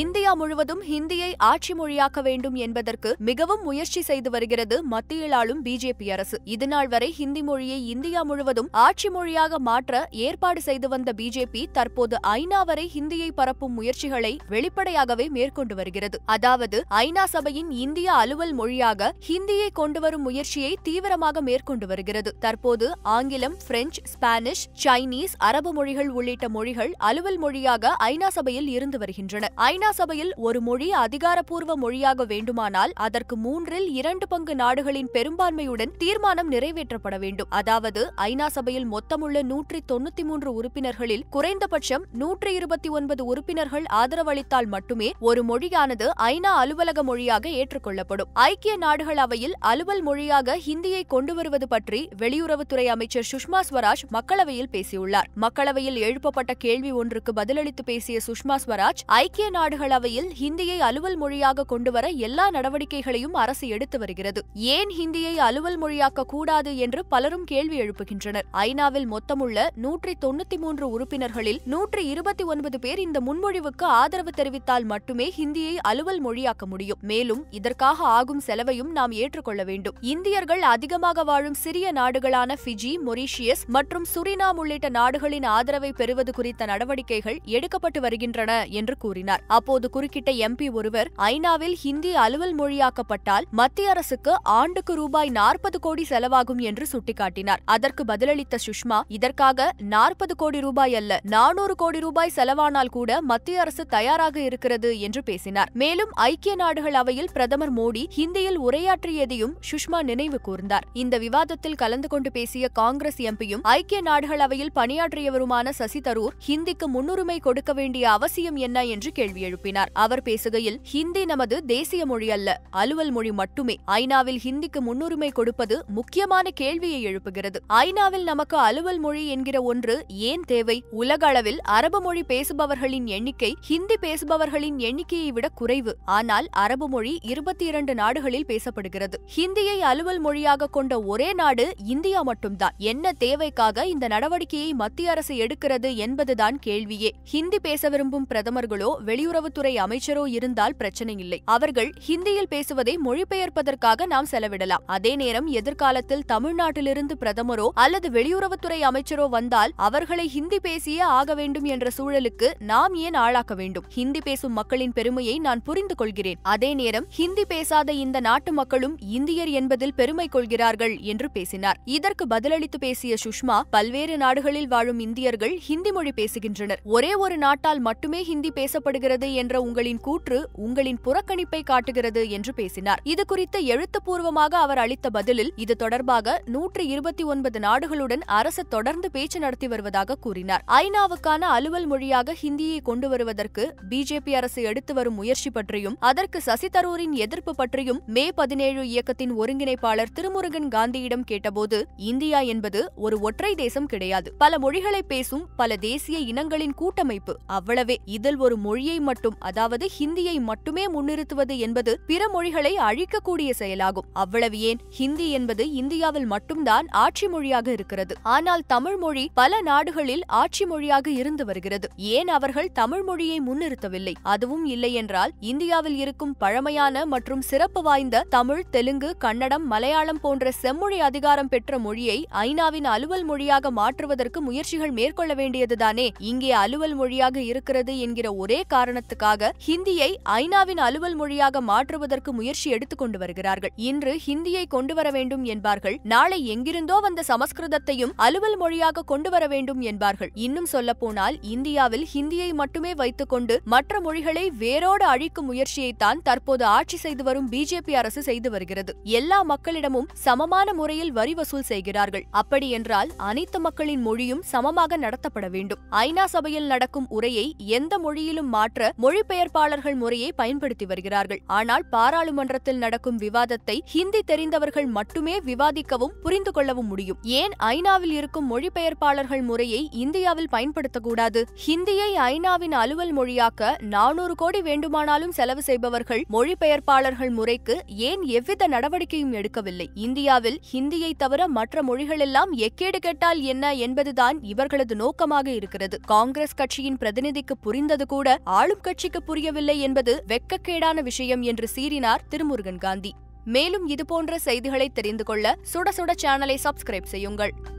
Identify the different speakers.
Speaker 1: India முழுவதும் ஹிந்தியை ஆட்சி மொழியாக்க வேண்டும் என்பதற்கு மிகவும் முயற்சி செய்து வருகிறது மத்தியில் ஆளும் பிஜேபி அரசு இதுநாள் வரை ஹிந்தி மொழியை இந்தியா முழுவதும் ஆட்சி மொழியாக மாற்ற ஏற்பாடு செய்து வந்த பிஜேபி தற்போது ஐநா வரை ஹிந்தியை பரப்பும் முயற்சிகளை வெளிப்படையாகவே மேற்கொண்டு வருகிறது அதாவது ஐநா சபையின் இந்திய அலுவல் மொழியாக ஹிந்தியை கொண்டுவரும் முயற்சியை தீவிரமாக மேற்கொண்டு வருகிறது தற்போது ஆங்கிலம் பிரெஞ்சு ஸ்பானிஷ் சைனீஸ் அரபு மொழிகள் உள்ளிட்ட மொழிகள் அலுவல் மொழியாக ஐநா சபையில் இருந்து வருகின்றன ஐநா சபையில் ஒரு மொழி அதிகாரப்பூர்வ மொழியாக வேண்டுமானால் அதற்கு மூன்றில் இரண்டு பங்கு நாடுகளின் பெரும்பான்மையுடன் தீர்மானம் நிறைவேற்றப்பட வேண்டும் அதாவது ஐநா சபையில் மொத்தமுள்ள நூற்றி தொன்னூத்தி மூன்று உறுப்பினர்களில் குறைந்தபட்சம் நூற்றி இருபத்தி ஒன்பது உறுப்பினர்கள் ஆதரவளித்தால் மட்டுமே ஒரு மொழியானது ஐநா அலுவலக மொழியாக ஏற்றுக்கொள்ளப்படும் ஐக்கிய நாடுகள் அவையில் அலுவல் மொழியாக ஹிந்தியை கொண்டு வருவது பற்றி வெளியுறவுத்துறை அமைச்சர் சுஷ்மா ஸ்வராஜ் மக்களவையில் பேசியுள்ளார் மக்களவையில் எழுப்பப்பட்ட கேள்வி ஒன்றுக்கு பதிலளித்து பேசிய சுஷ்மா ஸ்வராஜ் ஐக்கிய நாடு நாடாளுமன்றத்தில் ஹிந்தியை அலுவல் மொழியாக கொண்டுவர எல்லா நடவடிக்கைகளையும் அரசு எடுத்து வருகிறது ஏன் ஹிந்தியை அலுவல் மொழியாக்க கூடாது என்று பலரும் கேள்வி எழுப்புகின்றனர் ஐநாவில் மொத்தமுள்ள நூற்றி தொண்ணூத்தி மூன்று உறுப்பினர்களில் நூற்றி இருபத்தி ஒன்பது பேர் இந்த முன்மொழிவுக்கு ஆதரவு தெரிவித்தால் மட்டுமே ஹிந்தியை அலுவல் மொழியாக்க முடியும் மேலும் இதற்காக ஆகும் செலவையும் நாம் ஏற்றுக்கொள்ள வேண்டும் இந்தியர்கள் அதிகமாக வாழும் சிறிய நாடுகளான பிஜி மொரீஷியஸ் மற்றும் சுரினாம் உள்ளிட்ட நாடுகளின் ஆதரவை பெறுவது குறித்த நடவடிக்கைகள் எடுக்கப்பட்டு வருகின்றன என்று கூறினார் அப்போது குறுக்கிட்ட எம்பி ஒருவர் ஐநாவில் ஹிந்தி அலுவல் மொழியாக்கப்பட்டால் மத்திய அரசுக்கு ஆண்டுக்கு ரூபாய் நாற்பது கோடி செலவாகும் என்று சுட்டிக்காட்டினார் அதற்கு பதிலளித்த சுஷ்மா இதற்காக நாற்பது கோடி ரூபாய் அல்ல நானூறு கோடி ரூபாய் செலவானால் கூட மத்திய அரசு தயாராக இருக்கிறது என்று பேசினார் மேலும் ஐக்கிய நாடுகள் அவையில் பிரதமர் மோடி ஹிந்தியில் உரையாற்றியதையும் சுஷ்மா நினைவு கூர்ந்தார் இந்த விவாதத்தில் கலந்து கொண்டு பேசிய காங்கிரஸ் எம்பியும் ஐக்கிய நாடுகள் அவையில் பணியாற்றியவருமான சசி தரூர் ஹிந்திக்கு முன்னுரிமை கொடுக்க வேண்டிய அவசியம் என்ன என்று கேள்வி எழுப்பினார் அவர் பேசுகையில் ஹிந்தி நமது தேசிய மொழி அல்ல அலுவல் மொழி மட்டுமே ஐநாவில் ஹிந்திக்கு முன்னுரிமை கொடுப்பது முக்கியமான கேள்வியை எழுப்புகிறது ஐநாவில் நமக்கு அலுவல் மொழி என்கிற ஒன்று ஏன் தேவை உலக அளவில் அரபு மொழி பேசுபவர்களின் எண்ணிக்கை ஹிந்தி பேசுபவர்களின் எண்ணிக்கையை விட குறைவு ஆனால் அரபு மொழி இருபத்தி இரண்டு நாடுகளில் பேசப்படுகிறது ஹிந்தியை அலுவல் மொழியாக கொண்ட ஒரே நாடு இந்தியா மட்டும்தான் என்ன தேவைக்காக இந்த நடவடிக்கையை மத்திய அரசு எடுக்கிறது என்பதுதான் கேள்வியே ஹிந்தி பேச விரும்பும் பிரதமர்களோ வெளியுறவு வெளியுறவுத்துறை அமைச்சரோ இருந்தால் பிரச்சனை இல்லை அவர்கள் ஹிந்தியில் பேசுவதை மொழிபெயர்ப்பதற்காக நாம் செலவிடலாம் அதே நேரம் எதிர்காலத்தில் தமிழ்நாட்டிலிருந்து பிரதமரோ அல்லது வெளியுறவுத்துறை அமைச்சரோ வந்தால் அவர்களை ஹிந்தி பேசியே ஆக வேண்டும் என்ற சூழலுக்கு நாம் ஏன் ஆளாக்க வேண்டும் ஹிந்தி பேசும் மக்களின் பெருமையை நான் புரிந்து கொள்கிறேன் அதே நேரம் ஹிந்தி பேசாத இந்த நாட்டு மக்களும் இந்தியர் என்பதில் பெருமை கொள்கிறார்கள் என்று பேசினார் இதற்கு பதிலளித்து பேசிய சுஷ்மா பல்வேறு நாடுகளில் வாழும் இந்தியர்கள் ஹிந்தி மொழி பேசுகின்றனர் ஒரே ஒரு நாட்டால் மட்டுமே ஹிந்தி பேசப்படுகிறது கூடாது என்ற உங்களின் கூற்று உங்களின் புறக்கணிப்பை காட்டுகிறது என்று பேசினார் இது குறித்து எழுத்துப்பூர்வமாக அவர் அளித்த பதிலில் இது தொடர்பாக நூற்றி இருபத்தி ஒன்பது நாடுகளுடன் அரசு தொடர்ந்து பேச்சு நடத்தி வருவதாக கூறினார் ஐநாவுக்கான அலுவல் மொழியாக ஹிந்தியை கொண்டு வருவதற்கு பிஜேபி அரசு எடுத்து வரும் முயற்சி பற்றியும் அதற்கு சசி தரூரின் எதிர்ப்பு பற்றியும் மே பதினேழு இயக்கத்தின் ஒருங்கிணைப்பாளர் திருமுருகன் காந்தியிடம் கேட்டபோது இந்தியா என்பது ஒரு ஒற்றை தேசம் கிடையாது பல மொழிகளை பேசும் பல தேசிய இனங்களின் கூட்டமைப்பு அவ்வளவே இதில் ஒரு மொழியை மட்டும் அதாவது ஹிந்தியை மட்டுமே முன்னிறுத்துவது என்பது பிற மொழிகளை அழிக்கக்கூடிய செயலாகும் அவ்வளவு ஏன் ஹிந்தி என்பது இந்தியாவில் மட்டும்தான் ஆட்சி மொழியாக இருக்கிறது ஆனால் தமிழ் மொழி பல நாடுகளில் ஆட்சி மொழியாக இருந்து வருகிறது ஏன் அவர்கள் தமிழ் மொழியை முன்னிறுத்தவில்லை அதுவும் இல்லை என்றால் இந்தியாவில் இருக்கும் பழமையான மற்றும் சிறப்பு வாய்ந்த தமிழ் தெலுங்கு கன்னடம் மலையாளம் போன்ற செம்மொழி அதிகாரம் பெற்ற மொழியை ஐநாவின் அலுவல் மொழியாக மாற்றுவதற்கு முயற்சிகள் மேற்கொள்ள வேண்டியதுதானே இங்கே அலுவல் மொழியாக இருக்கிறது என்கிற ஒரே காரணம் காரணத்துக்காக ஹிந்தியை ஐநாவின் அலுவல் மொழியாக மாற்றுவதற்கு முயற்சி எடுத்துக் கொண்டு வருகிறார்கள் இன்று ஹிந்தியை கொண்டு வர வேண்டும் என்பார்கள் நாளை எங்கிருந்தோ வந்த சமஸ்கிருதத்தையும் அலுவல் மொழியாக கொண்டு வர வேண்டும் என்பார்கள் இன்னும் சொல்லப்போனால் இந்தியாவில் ஹிந்தியை மட்டுமே வைத்துக்கொண்டு மற்ற மொழிகளை வேரோடு அழிக்கும் முயற்சியைத்தான் தற்போது ஆட்சி செய்து வரும் பிஜேபி அரசு செய்து வருகிறது எல்லா மக்களிடமும் சமமான முறையில் வரி வசூல் செய்கிறார்கள் என்றால் அனைத்து மக்களின் மொழியும் சமமாக நடத்தப்பட வேண்டும் ஐநா சபையில் நடக்கும் உரையை எந்த மொழியிலும் மாற்ற மொழிபெயர்ப்பாளர்கள் முறையை பயன்படுத்தி வருகிறார்கள் ஆனால் பாராளுமன்றத்தில் நடக்கும் விவாதத்தை ஹிந்தி தெரிந்தவர்கள் மட்டுமே விவாதிக்கவும் புரிந்து கொள்ளவும் முடியும் ஏன் ஐநாவில் இருக்கும் மொழிபெயர்ப்பாளர்கள் முறையை இந்தியாவில் பயன்படுத்தக்கூடாது ஹிந்தியை ஐநாவின் அலுவல் மொழியாக்க நானூறு கோடி வேண்டுமானாலும் செலவு செய்பவர்கள் மொழிபெயர்ப்பாளர்கள் முறைக்கு ஏன் எவ்வித நடவடிக்கையும் எடுக்கவில்லை இந்தியாவில் ஹிந்தியை தவிர மற்ற மொழிகளெல்லாம் எக்கேடு கேட்டால் என்ன என்பதுதான் இவர்களது நோக்கமாக இருக்கிறது காங்கிரஸ் கட்சியின் பிரதிநிதிக்கு புரிந்தது கூட ஆளும் ஆளும் கட்சிக்கு புரியவில்லை என்பது வெக்கக்கேடான விஷயம் என்று சீறினார் திருமுருகன் காந்தி மேலும் இதுபோன்ற செய்திகளை தெரிந்து கொள்ள சுட சுட சேனலை சப்ஸ்கிரைப் செய்யுங்கள்